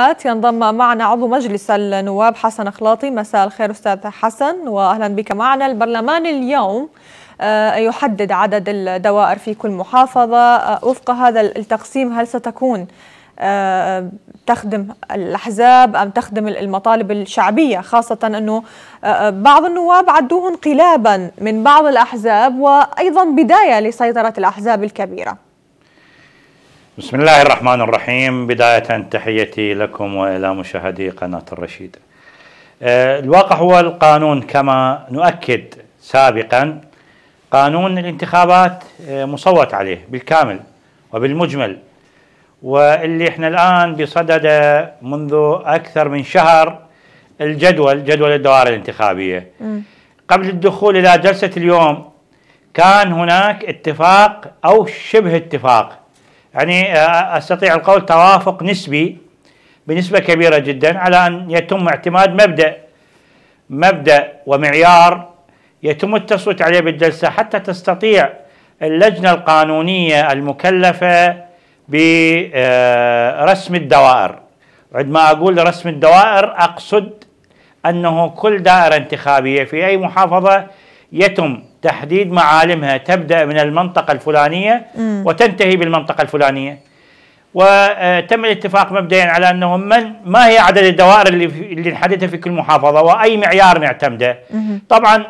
الإصلاحات ينضم معنا عضو مجلس النواب حسن أخلاطي مساء الخير أستاذ حسن وأهلا بك معنا البرلمان اليوم آه، يحدد عدد الدوائر في كل محافظة آه، وفق هذا التقسيم هل ستكون آه، تخدم الأحزاب أم تخدم المطالب الشعبية خاصة أنه بعض النواب عدوه انقلابا من بعض الأحزاب وأيضا بداية لسيطرة الأحزاب الكبيرة بسم الله الرحمن الرحيم بداية تحيتي لكم وإلى مشاهدي قناة الرشيد الواقع هو القانون كما نؤكد سابقا قانون الانتخابات مصوت عليه بالكامل وبالمجمل واللي احنا الآن بصدده منذ أكثر من شهر الجدول جدول الدوائر الانتخابية م. قبل الدخول إلى جلسة اليوم كان هناك اتفاق أو شبه اتفاق يعني آه، استطيع القول توافق نسبي بنسبه كبيره جدا على ان يتم اعتماد مبدا مبدا ومعيار يتم التصويت عليه بالجلسه حتى تستطيع اللجنه القانونيه المكلفه برسم آه، الدوائر عندما اقول رسم الدوائر اقصد انه كل دائره انتخابيه في اي محافظه يتم تحديد معالمها تبدأ من المنطقة الفلانية وتنتهي بالمنطقة الفلانية وتم الاتفاق مبدئيا على انه من ما هي عدد الدوائر اللي اللي نحددها في كل محافظه واي معيار نعتمده طبعا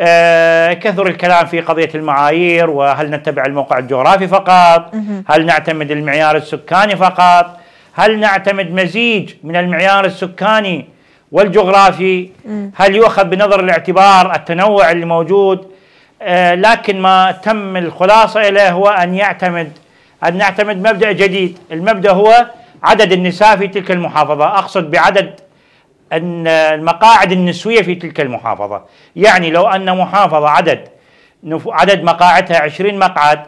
آه، كثر الكلام في قضيه المعايير وهل نتبع الموقع الجغرافي فقط هل نعتمد المعيار السكاني فقط هل نعتمد مزيج من المعيار السكاني والجغرافي هل يؤخذ بنظر الاعتبار التنوع الموجود آه، لكن ما تم الخلاصة إليه هو أن يعتمد أن نعتمد مبدأ جديد المبدأ هو عدد النساء في تلك المحافظة أقصد بعدد المقاعد النسوية في تلك المحافظة يعني لو أن محافظة عدد عدد مقاعدها 20 مقعد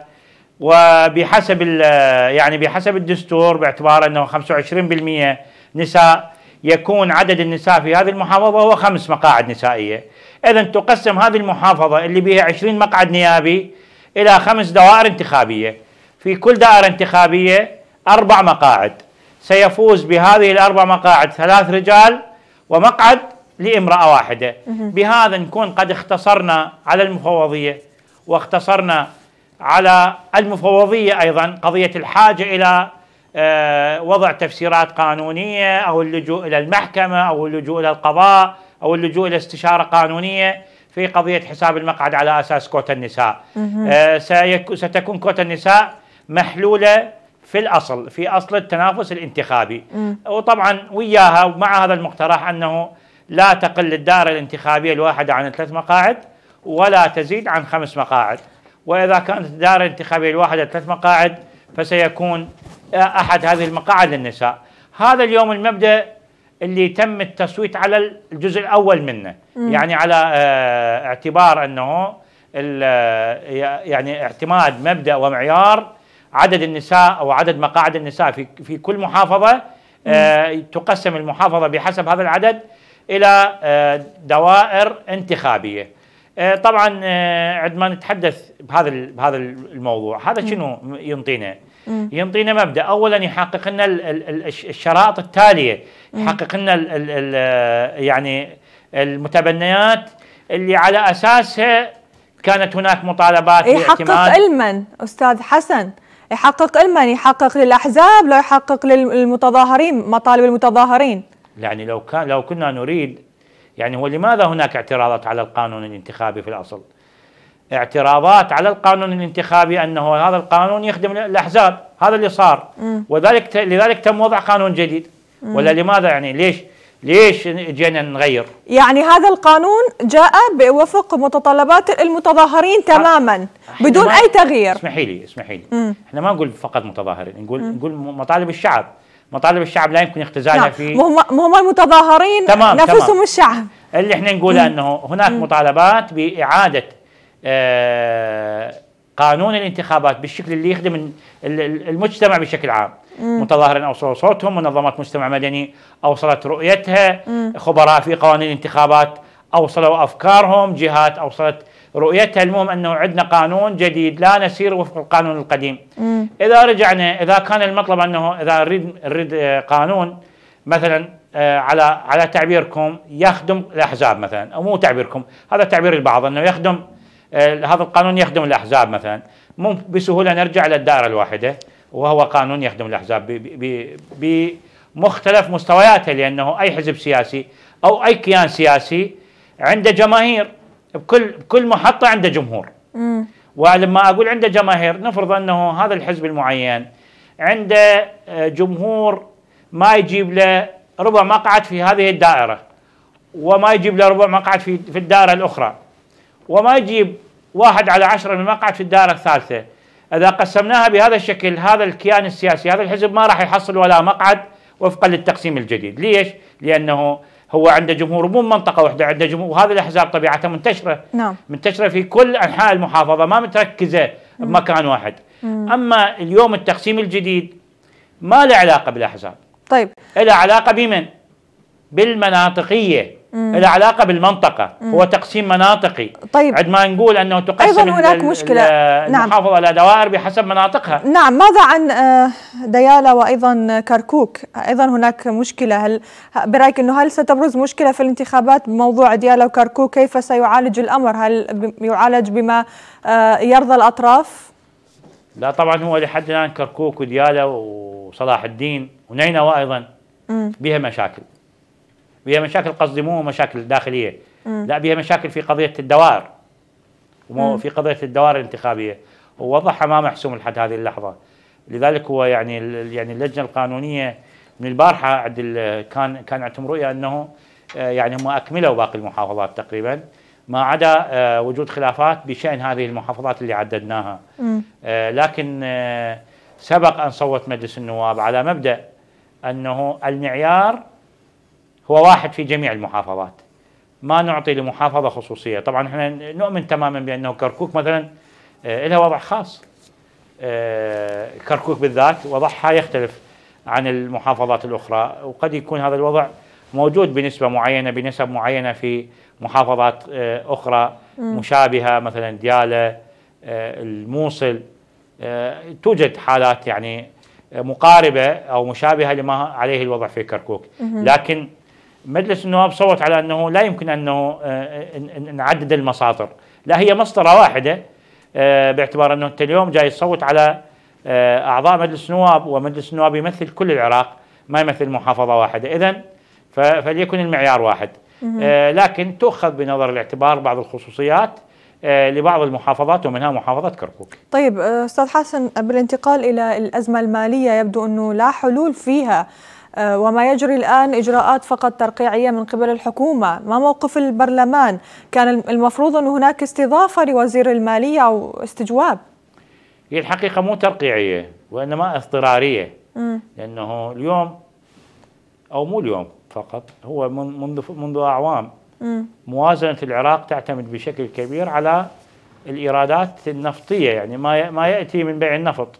وبحسب يعني بحسب الدستور باعتبار أنه 25% نساء يكون عدد النساء في هذه المحافظة هو خمس مقاعد نسائية إذا تقسم هذه المحافظة اللي بها 20 مقعد نيابي إلى خمس دوائر انتخابية في كل دائرة انتخابية أربع مقاعد سيفوز بهذه الأربع مقاعد ثلاث رجال ومقعد لامرأة واحدة بهذا نكون قد اختصرنا على المفوضية واختصرنا على المفوضية أيضا قضية الحاجة إلى آه، وضع تفسيرات قانونية أو اللجوء إلى المحكمة أو اللجوء إلى القضاء أو اللجوء إلى استشارة قانونية في قضية حساب المقعد على أساس كوتا النساء آه، ستكون كوتا النساء محلولة في الأصل في أصل التنافس الانتخابي وطبعا وياها ومع هذا المقترح أنه لا تقل الدائرة الانتخابية الواحدة عن ثلاث مقاعد ولا تزيد عن خمس مقاعد وإذا كانت الدائرة الانتخابية الواحدة ثلاث مقاعد فسيكون احد هذه المقاعد للنساء هذا اليوم المبدا اللي تم التصويت على الجزء الاول منه مم. يعني على آه، اعتبار انه آه، يعني اعتماد مبدا ومعيار عدد النساء او عدد مقاعد النساء في في كل محافظه آه، تقسم المحافظه بحسب هذا العدد الى دوائر انتخابيه طبعا عندما نتحدث بهذا بهذا الموضوع هذا شنو ينطينا ينطينا مبدا اولا يحقق لنا الشرائط التاليه يحقق لنا آه، يعني المتبنيات اللي على اساسها كانت هناك مطالبات يحقق علما استاذ حسن يحقق علما يحقق للاحزاب لا يحقق للمتظاهرين مطالب المتظاهرين يعني لو كان لو كنا نريد يعني هو لماذا هناك اعتراضات على القانون الانتخابي في الاصل؟ اعتراضات على القانون الانتخابي انه هذا القانون يخدم الاحزاب هذا اللي صار وذلك لذلك تم وضع قانون جديد ولا لماذا يعني ليش ليش جينا نغير يعني هذا القانون جاء بوفق متطلبات المتظاهرين تماما بدون اي تغيير اسمحي لي اسمحي لي احنا ما نقول فقط متظاهرين نقول نقول مطالب الشعب مطالب الشعب لا يمكن اختزالها نعم. في هم هم المتظاهرين تمام نفسهم تمام. الشعب اللي احنا نقوله انه هناك مطالبات باعاده آه، قانون الانتخابات بالشكل اللي يخدم المجتمع بشكل عام متظاهرين اوصلوا صوتهم منظمات مجتمع مدني اوصلت رؤيتها خبراء في قوانين الانتخابات اوصلوا افكارهم جهات اوصلت رؤيتها المهم انه عندنا قانون جديد لا نسير وفق القانون القديم مم. اذا رجعنا اذا كان المطلب انه اذا نريد نريد آه، قانون مثلا آه، على على تعبيركم يخدم الاحزاب مثلا او مو تعبيركم هذا تعبير البعض انه يخدم آه، هذا القانون يخدم الاحزاب مثلا مو بسهوله نرجع للدائره الواحده وهو قانون يخدم الاحزاب بمختلف مستوياته لانه اي حزب سياسي او اي كيان سياسي عنده جماهير بكل بكل محطه عنده جمهور ولما اقول عنده جماهير نفرض انه هذا الحزب المعين عنده آه، جمهور ما يجيب له ربع مقعد في هذه الدائره وما يجيب له ربع مقعد في في الدائره الاخرى وما يجيب واحد على عشرة من مقعد في الدائرة الثالثة إذا قسمناها بهذا الشكل هذا الكيان السياسي هذا الحزب ما راح يحصل ولا مقعد وفقا للتقسيم الجديد ليش؟ لأنه هو عنده جمهور مو منطقة واحدة عنده جمهور وهذه الأحزاب طبيعتها منتشرة نعم. منتشرة في كل أنحاء المحافظة ما متركزة بمكان واحد مم. أما اليوم التقسيم الجديد ما له علاقة بالأحزاب طيب له علاقة بمن؟ بالمناطقية له علاقه بالمنطقه مم. هو تقسيم مناطقي طيب عندما نقول انه تقسم ايضا هناك مشكله نعم. المحافظه الى دوائر بحسب مناطقها نعم ماذا عن آه، دياله وايضا كركوك ايضا هناك مشكله هل برايك انه هل ستبرز مشكله في الانتخابات بموضوع دياله وكركوك كيف سيعالج الامر هل يعالج بما آه، يرضى الاطراف لا طبعا هو لحد الان كركوك ودياله وصلاح الدين ونينوى ايضا بها مشاكل بها مشاكل قصدي مو مشاكل داخليه م. لا بها مشاكل في قضيه الدوائر ومو في قضيه الدوائر الانتخابيه ووضعها ما محسوم لحد هذه اللحظه لذلك هو يعني يعني اللجنه القانونيه من البارحه عند كان كان عندهم رؤيه انه آه، يعني هم اكملوا باقي المحافظات تقريبا ما عدا آه، وجود خلافات بشان هذه المحافظات اللي عددناها م. آه، لكن سبق ان صوت مجلس النواب على مبدا انه المعيار هو واحد في جميع المحافظات ما نعطي لمحافظة خصوصية طبعا احنا نؤمن تماما بأنه كركوك مثلا آه، لها وضع خاص آه، كركوك بالذات وضعها يختلف عن المحافظات الأخرى وقد يكون هذا الوضع موجود بنسبة معينة بنسب معينة في محافظات آه، أخرى مشابهة مثلا ديالة الموصل توجد حالات يعني مقاربة أو مشابهة لما عليه الوضع في كركوك لكن مجلس النواب صوت على انه لا يمكن انه آه، نعدد المصادر لا هي مسطره واحده آه، باعتبار انه انت اليوم جاي تصوت على آه، اعضاء مجلس النواب ومجلس النواب يمثل كل العراق ما يمثل محافظه واحده، اذا فليكن المعيار واحد. لكن تؤخذ بنظر الاعتبار بعض الخصوصيات لبعض المحافظات ومنها محافظة كركوك طيب أستاذ حسن بالانتقال إلى الأزمة المالية يبدو أنه لا حلول فيها آه، وما يجري الآن إجراءات فقط ترقيعية من قبل الحكومة ما موقف البرلمان كان المفروض أن هناك استضافة لوزير المالية أو استجواب هي الحقيقة مو ترقيعية وإنما اضطرارية لأنه اليوم أو مو اليوم فقط هو منذ منذ أعوام موازنة العراق تعتمد بشكل كبير على الإيرادات النفطية يعني ما ما يأتي من بيع النفط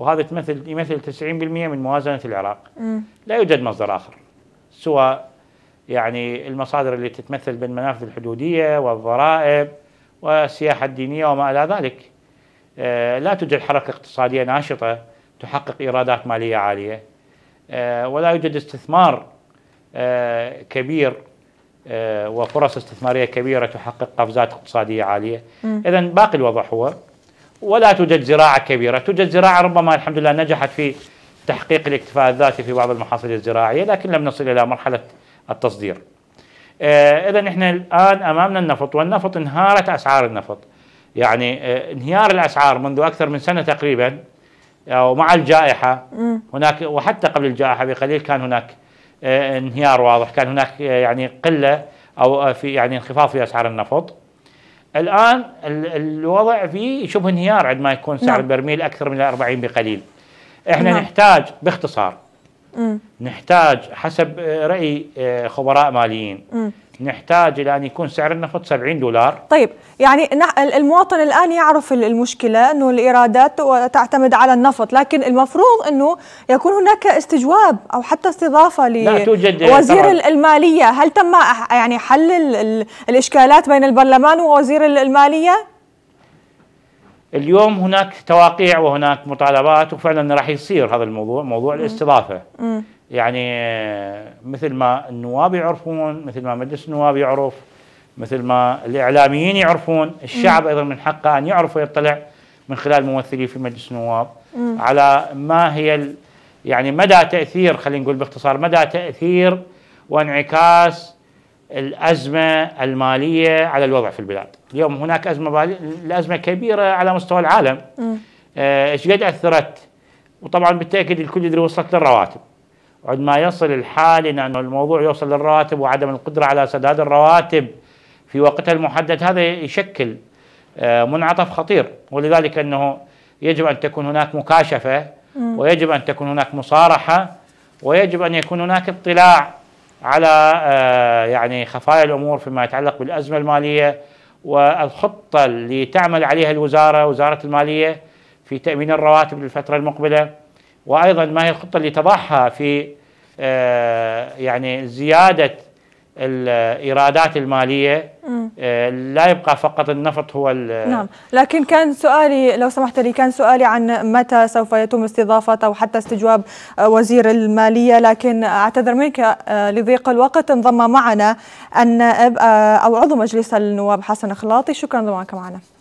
وهذا تمثل يمثل 90% من موازنه العراق. م. لا يوجد مصدر اخر سوى يعني المصادر اللي تتمثل بالمنافذ الحدوديه والضرائب والسياحه الدينيه وما الى ذلك. آه، لا توجد حركه اقتصاديه ناشطه تحقق ايرادات ماليه عاليه. آه، ولا يوجد استثمار آه، كبير وفرص استثماريه كبيره تحقق قفزات اقتصاديه عاليه. اذا باقي الوضع هو ولا توجد زراعة كبيرة توجد زراعة ربما الحمد لله نجحت في تحقيق الاكتفاء الذاتي في بعض المحاصيل الزراعية لكن لم نصل إلى مرحلة التصدير آه، إذا نحن الآن أمامنا النفط والنفط انهارت أسعار النفط يعني آه، انهيار الأسعار منذ أكثر من سنة تقريبا ومع الجائحة هناك وحتى قبل الجائحة بقليل كان هناك آه، انهيار واضح كان هناك يعني قلة أو في يعني انخفاض في أسعار النفط الان الوضع فيه شبه انهيار عندما يكون سعر نعم. البرميل اكثر من 40 بقليل احنا نعم. نحتاج باختصار مم. نحتاج حسب آه، راي آه، خبراء ماليين مم. نحتاج إلى أن يكون سعر النفط 70 دولار طيب يعني المواطن الآن يعرف المشكلة أنه الإيرادات تعتمد على النفط لكن المفروض أنه يكون هناك استجواب أو حتى استضافة لوزير آه، المالية هل تم يعني حل الإشكالات بين البرلمان ووزير المالية؟ اليوم هناك تواقيع وهناك مطالبات وفعلا راح يصير هذا الموضوع موضوع الاستضافه يعني مثل ما النواب يعرفون مثل ما مجلس النواب يعرف مثل ما الاعلاميين يعرفون الشعب ايضا من حقه ان يعرف ويطلع من خلال ممثليه في مجلس النواب على ما هي يعني مدى تاثير خلينا نقول باختصار مدى تاثير وانعكاس الازمه الماليه على الوضع في البلاد، اليوم هناك ازمه بالي... الازمه كبيره على مستوى العالم آه، ايش آه قد اثرت؟ وطبعا بالتاكيد الكل يدري وصلت للرواتب عندما يصل الحال إلى أن الموضوع يوصل للرواتب وعدم القدرة على سداد الرواتب في وقتها المحدد هذا يشكل آه، منعطف خطير ولذلك أنه يجب أن تكون هناك مكاشفة ويجب أن تكون هناك مصارحة ويجب أن يكون هناك اطلاع على آه، يعني خفايا الأمور فيما يتعلق بالأزمة المالية والخطة اللي تعمل عليها الوزارة وزارة المالية في تأمين الرواتب للفترة المقبلة وايضا ما هي الخطه اللي تضعها في آه، يعني زياده الايرادات الماليه آه، لا يبقى فقط النفط هو نعم لكن كان سؤالي لو سمحت لي كان سؤالي عن متى سوف يتم استضافه او حتى استجواب آه، وزير الماليه لكن اعتذر منك لضيق الوقت انضم معنا النائب او عضو مجلس النواب حسن خلاطي شكرا لك معنا